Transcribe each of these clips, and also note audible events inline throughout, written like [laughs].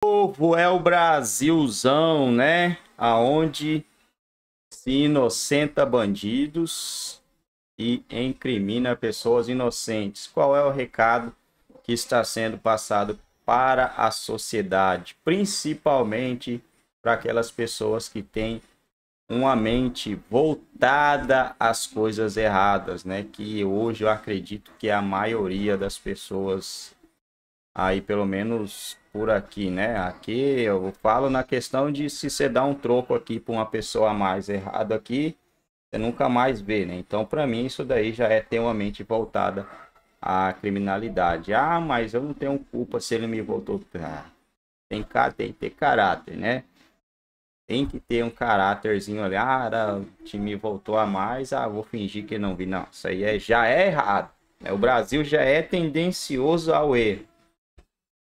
povo é o Brasilzão, né? Aonde se inocenta bandidos e incrimina pessoas inocentes. Qual é o recado que está sendo passado para a sociedade, principalmente para aquelas pessoas que têm uma mente voltada às coisas erradas, né? Que hoje eu acredito que é a maioria das pessoas Aí pelo menos por aqui, né? Aqui eu falo na questão de se você dá um troco aqui para uma pessoa a mais errado aqui, você nunca mais vê, né? Então para mim isso daí já é ter uma mente voltada à criminalidade. Ah, mas eu não tenho culpa se ele me voltou. Ah, tem, tem que ter caráter, né? Tem que ter um caráterzinho ali. Ah, o time voltou a mais. Ah, vou fingir que não vi. Não, isso aí é, já é errado. O Brasil já é tendencioso ao erro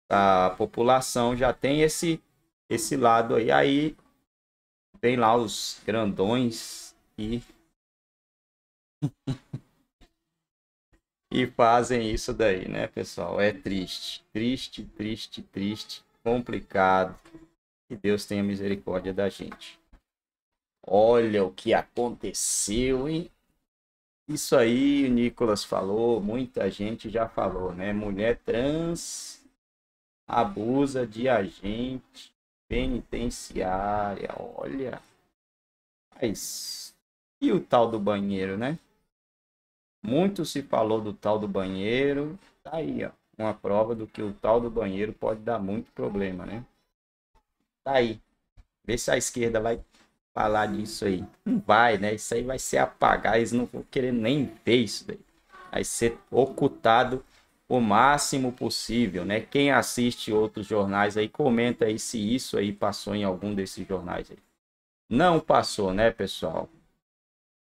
a população já tem esse esse lado aí. Aí vem lá os grandões e [laughs] e fazem isso daí, né, pessoal? É triste, triste, triste, triste, complicado. Que Deus tenha misericórdia da gente. Olha o que aconteceu, hein? Isso aí o Nicolas falou, muita gente já falou, né? Mulher trans abusa de agente penitenciária. Olha. Mas e o tal do banheiro, né? Muito se falou do tal do banheiro. Tá aí, ó. Uma prova do que o tal do banheiro pode dar muito problema, né? Tá aí. Vê se a esquerda vai falar disso aí. Não vai, né? Isso aí vai ser apagar. Eles não vão querer nem ver isso daí. Vai ser ocultado o máximo possível, né? Quem assiste outros jornais aí, comenta aí se isso aí passou em algum desses jornais aí. Não passou, né, pessoal?